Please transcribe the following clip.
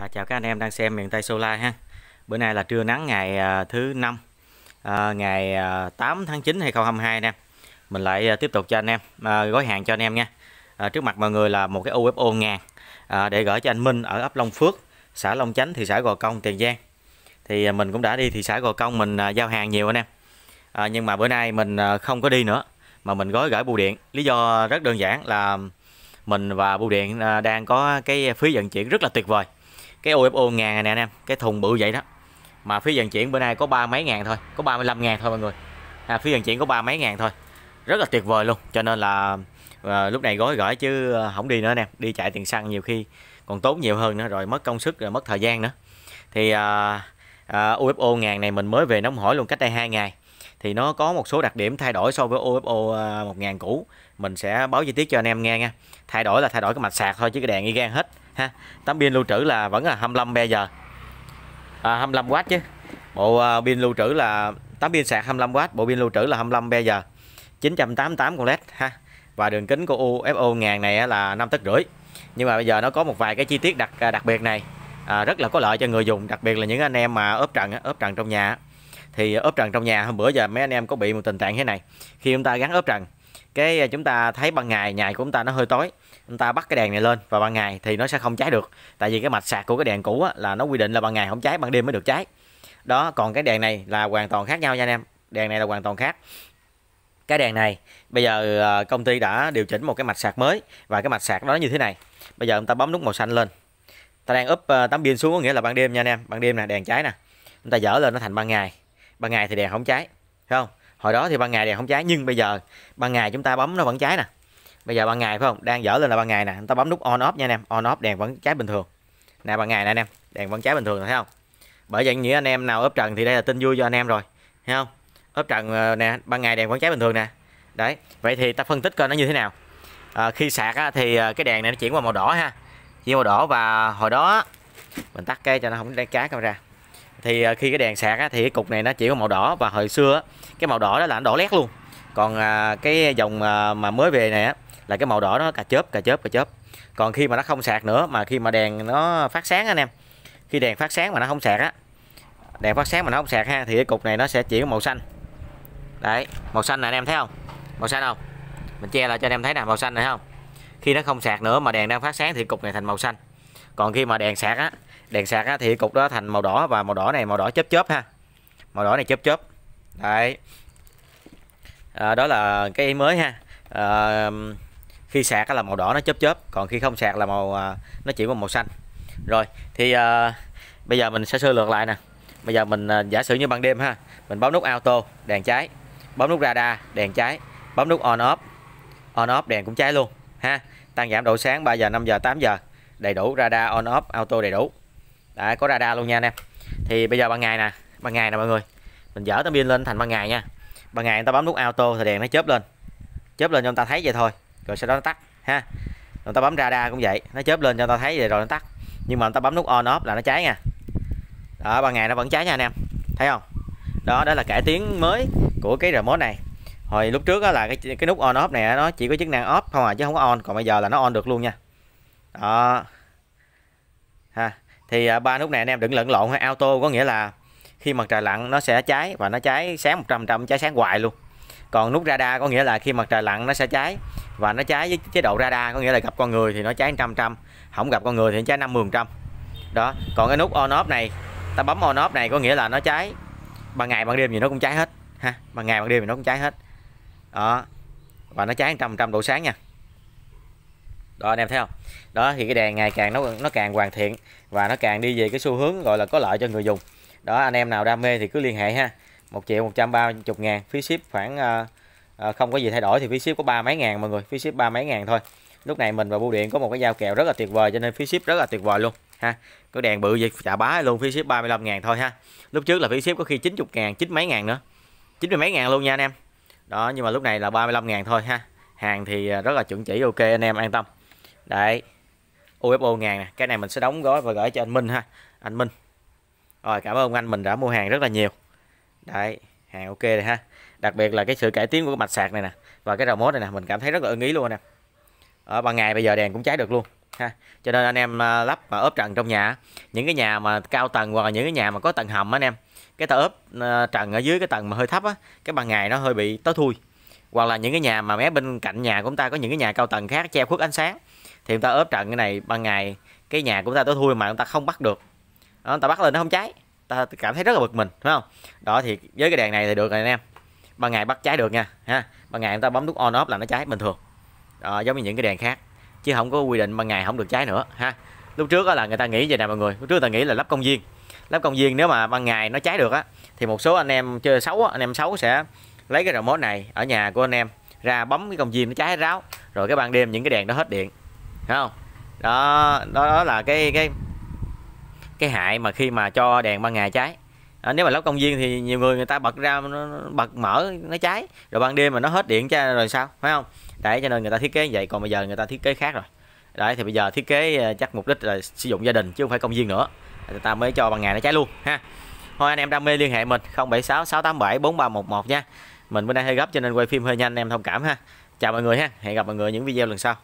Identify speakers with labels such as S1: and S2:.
S1: À, chào các anh em đang xem miền Tây Solar ha. Bữa nay là trưa nắng ngày à, thứ năm à, ngày à, 8 tháng 9 2022 nè. Mình lại à, tiếp tục cho anh em à, gói hàng cho anh em nha. À, trước mặt mọi người là một cái UFO ngàn à, để gửi cho anh Minh ở ấp Long Phước, xã Long Chánh, thị xã Gò Công, Tiền Giang. Thì à, mình cũng đã đi thị xã Gò Công mình à, giao hàng nhiều anh em. À, nhưng mà bữa nay mình à, không có đi nữa mà mình gói gửi bưu điện. Lý do rất đơn giản là mình và bưu điện à, đang có cái phí vận chuyển rất là tuyệt vời cái UFO ngàn này nè anh em cái thùng bự vậy đó mà phí vận chuyển bữa nay có ba mấy ngàn thôi có 35 ngàn thôi mọi người à, phí vận chuyển có ba mấy ngàn thôi rất là tuyệt vời luôn cho nên là à, lúc này gói gửi chứ không ờ, đi nữa nè đi chạy tiền xăng nhiều khi còn tốn nhiều hơn nữa rồi mất công sức rồi mất thời gian nữa thì à, à, UFO ngàn này mình mới về nóng hỏi luôn cách đây hai ngày thì nó có một số đặc điểm thay đổi so với UFO 1000 ờ, cũ mình sẽ báo chi tiết cho anh em nghe nha thay đổi là thay đổi cái mạch sạc thôi chứ cái đèn y gan hết ha tấm pin lưu trữ là vẫn là 25 be giờ à, 25W chứ bộ à, pin lưu trữ là tấm pin sạc 25W bộ pin lưu trữ là 25 be giờ 988 con led ha và đường kính của UFO ngàn này là 5 tấc rưỡi nhưng mà bây giờ nó có một vài cái chi tiết đặc à, đặc biệt này à, rất là có lợi cho người dùng đặc biệt là những anh em mà ốp trần ốp trần trong nhà thì ốp trần trong nhà hôm bữa giờ mấy anh em có bị một tình trạng thế này khi chúng ta gắn ốp trần cái ờ, chúng ta thấy ban ngày nhà của chúng ta nó hơi tối chúng ta bắt cái đèn này lên và ban ngày thì nó sẽ không cháy được tại vì cái mạch sạc của cái đèn cũ á, là nó quy định là ban ngày không cháy ban đêm mới được cháy đó còn cái đèn này là hoàn toàn khác nhau nha anh em đèn này là hoàn toàn khác cái đèn này bây giờ ờ, công ty đã điều chỉnh một cái mạch sạc mới và cái mạch sạc đó như thế này bây giờ chúng ta bấm nút màu xanh lên ta đang úp ờ, tấm pin xuống có nghĩa là ban đêm nha anh em ban đêm nè đèn cháy nè chúng ta dở lên nó thành ban ngày ban ngày thì đèn không cháy phải không hồi đó thì ban ngày đèn không cháy nhưng bây giờ ban ngày chúng ta bấm nó vẫn cháy nè bây giờ ban ngày phải không đang dở lên là ban ngày nè chúng ta bấm nút on off nha anh em on off đèn vẫn cháy bình thường nè ban ngày nè anh em đèn vẫn cháy bình thường thấy không bởi vậy nghĩa anh em nào ốp trần thì đây là tin vui cho anh em rồi thấy không ốp trần ờ, nè ban ngày đèn vẫn cháy bình thường nè đấy vậy thì ta phân tích coi nó như thế nào à, khi sạc á, thì ờ, cái đèn này nó chuyển qua màu đỏ ha chuyển màu đỏ và hồi đó mình tắt cái cho nó không đen cá camera thì à, khi cái đèn sạc á, thì cái cục này nó chỉ có màu đỏ và hồi xưa á, cái màu đỏ đó là nó đỏ lét luôn còn à, cái dòng à, mà mới về này á, là cái màu đỏ nó cà chớp cà chớp cà chớp còn khi mà nó không sạc nữa mà khi mà đèn nó phát sáng anh em khi đèn phát sáng mà nó không sạc á đèn phát sáng mà nó không sạc ha thì cái cục này nó sẽ chỉ có màu xanh đấy màu xanh nè anh em thấy không màu xanh không mình che lại cho anh em thấy nè màu xanh này không khi nó không sạc nữa mà đèn đang phát sáng thì cục này thành màu xanh còn khi mà đèn sạc á đèn sạc á thì cục đó thành màu đỏ và màu đỏ này màu đỏ chớp chớp ha màu đỏ này chớp chớp đấy à, đó là cái ý mới ha à, khi sạc là màu đỏ nó chớp chớp còn khi không sạc là màu à, nó chỉ có màu xanh rồi thì à, bây giờ mình sẽ sơ lược lại nè bây giờ mình à, giả sử như ban đêm ha mình bấm nút auto đèn cháy bấm nút radar đèn cháy bấm nút on off on off đèn cũng cháy luôn ha tăng giảm độ sáng 3 giờ 5 giờ 8 giờ đầy đủ radar on off auto đầy đủ đấy có radar luôn nha anh em thì bây giờ ban ngày nè ban ngày nè mọi người mình dở tấm pin lên thành ban ngày nha ban ngày người ta bấm nút auto thì đèn nó chớp lên chớp lên cho người ta thấy vậy thôi rồi sau đó nó tắt ha người ta bấm radar cũng vậy nó chớp lên cho người ta thấy vậy rồi nó tắt nhưng mà người ta bấm nút on off là nó cháy nha đó ban ngày nó vẫn cháy nha anh em thấy không đó đó là cải tiến mới của cái remote này hồi lúc trước đó là cái cái nút on off này nó chỉ có chức năng off không à chứ không có on còn bây giờ là nó on được luôn nha đó ha thì à, ba nút này anh em đừng lẫn lộn hay auto có nghĩa là khi mặt trời lặn nó sẽ cháy và nó cháy sáng 100 trăm cháy sáng hoài luôn còn nút radar có nghĩa là khi mặt trời lặn nó sẽ cháy và nó cháy với chế độ radar có nghĩa là gặp con người thì nó cháy 100 trăm không gặp con người thì nó cháy 50 trăm đó còn cái nút on off này ta bấm on off này có nghĩa là nó cháy ban ngày ban đêm gì nó cũng cháy hết ha ban ngày ban đêm thì nó cũng cháy hết đó và nó cháy trăm trăm độ sáng nha đó anh em thấy không đó thì cái đèn ngày càng nó nó càng hoàn thiện và nó càng đi về cái xu hướng gọi là có lợi cho người dùng đó anh em nào đam mê thì cứ liên hệ ha một triệu một trăm ba chục ngàn phí ship khoảng uh, uh, không có gì thay đổi thì phí ship có ba mấy ngàn mọi người phí ship ba mấy ngàn thôi lúc này mình và bưu điện có một cái dao kèo rất là tuyệt vời cho nên phí ship rất là tuyệt vời luôn ha cái đèn bự gì chả bá luôn phí ship 35 ngàn thôi ha lúc trước là phí ship có khi 90 ngàn chín mấy ngàn nữa chín mươi mấy ngàn luôn nha anh em đó nhưng mà lúc này là 35 ngàn thôi ha hàng thì ờ, rất là chuẩn chỉ ok anh em an tâm đấy UFO ngàn nè cái này mình sẽ đóng gói và gửi cho anh Minh ha anh Minh rồi cảm ơn anh mình đã mua hàng rất là nhiều đấy hàng ok rồi ha đặc biệt là cái sự cải tiến của cái mạch sạc này nè và cái remote này nè mình cảm thấy rất là ưng ý luôn nè ở ban ngày bây giờ đèn cũng cháy được luôn ha cho nên anh em à, lắp và ốp trần trong nhà những cái nhà mà cao tầng hoặc là những cái nhà mà có tầng hầm anh em cái tờ ốp à, trần ở dưới cái tầng mà hơi thấp á cái ban ngày nó hơi bị tối thui hoặc là những cái nhà mà mé bên cạnh nhà của chúng ta có những cái nhà cao tầng khác che khuất ánh sáng thì chúng ta ốp trận cái này ban ngày cái nhà của ta tối thui mà chúng ta không bắt được đó, ta bắt lên nó không cháy ta cảm thấy rất là bực mình đúng không đó thì với cái đèn này thì được rồi anh em ban ngày bắt cháy được nha ha ban ngày chúng ta bấm nút on off là nó cháy bình thường đó, giống như những cái đèn khác chứ không có quy định ban ngày không được cháy nữa ha lúc trước đó là người ta nghĩ vậy nè mọi người lúc trước người ta nghĩ là lắp công viên lắp công viên nếu mà ban ngày nó cháy được á thì một số anh em chơi xấu anh em xấu sẽ lấy cái remote này ở nhà của anh em ra bấm cái công viên nó cháy ráo rồi cái ban đêm những cái đèn nó hết điện không đó đó đó là cái cái cái hại mà khi mà cho đèn ban ngày cháy à, nếu mà lắp công viên thì nhiều người người ta bật ra nó bật mở nó cháy rồi ban đêm mà nó hết điện cho rồi sao phải không đấy cho nên người ta thiết kế vậy còn bây giờ người ta thiết kế khác rồi đấy thì bây giờ thiết kế ờ, chắc mục đích là sử dụng gia đình chứ không phải công viên nữa người ta mới cho ban ngày nó cháy luôn ha thôi anh em đam mê liên hệ mình 076 687 4311 nha mình bữa nay hơi gấp cho nên quay phim hơi nhanh em thông cảm ha chào mọi người ha hẹn gặp mọi người những video lần sau